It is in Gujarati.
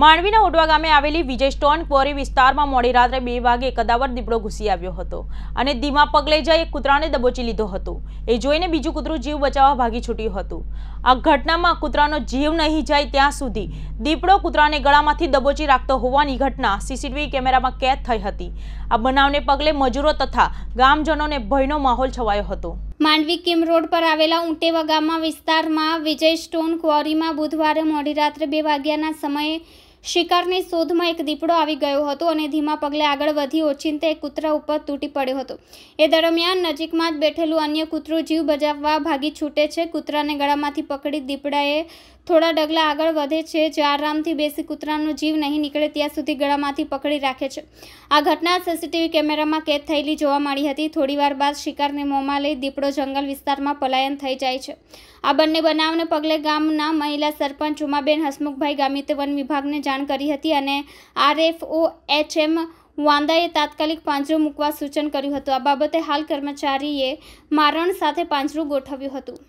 માંડવીના ઓડવા ગામે આવેલી વિજય સ્ટોન ક્વોરી વિસ્તારમાં મોડી રાત્રે બે વાગે કદાવર દીપડો ઘૂસી આવ્યો હતો અને ધીમા પગલે જઈ કૂતરાને દબોચી લીધો હતો એ જોઈને બીજું કૂતરું જીવ બચાવવા ભાગી છૂટ્યું હતું આ ઘટનામાં કૂતરાનો જીવ નહીં જાય ત્યાં સુધી દીપડો કૂતરાને ગળામાંથી દબોચી રાખતો હોવાની ઘટના સીસીટીવી કેમેરામાં કેદ થઈ હતી આ બનાવને પગલે મજૂરો તથા ગામજનોને ભયનો માહોલ છવાયો હતો માંડવી કિમ રોડ પર આવેલા ઉંટેવા ગામમાં વિસ્તારમાં વિજય સ્ટોન ક્વોરીમાં બુધવારે મોડી રાત્રે બે વાગ્યાના સમયે શિકારની શોધમાં એક દીપડો આવી ગયો હતો અને ધીમા પગલે આગળ વધી ઓચિંતે એક કૂતરા ઉપર તૂટી પડ્યો હતો એ દરમિયાન નજીકમાં જ બેઠેલું અન્ય કૂતરું જીવ બજાવવા ભાગી છૂટે છે કૂતરાને ગળામાંથી પકડી દીપડાએ થોડા ડગલા આગળ વધે છે જે આરામથી બેસી કૂતરાનો જીવ નહીં નીકળે ત્યાં સુધી ગળામાંથી પકડી રાખે છે આ ઘટના સીસીટીવી કેમેરામાં કેદ થયેલી જોવા મળી હતી થોડીવાર બાદ શિકારને મોંમાં લઈ દીપડો જંગલ વિસ્તારમાં પલાયન થઈ જાય છે આ બંને બનાવને પગલે ગામના મહિલા સરપંચ ઉમાબેન હસમુખભાઈ ગામિતે વન વિભાગને જાણ જાણ કરી હતી અને આરએફઓ એચએમ વાંદાએ તાત્કાલિક પાંજરું મૂકવા સૂચન કર્યું હતું આ બાબતે હાલ કર્મચારીએ મારણ સાથે પાંજરું ગોઠવ્યું હતું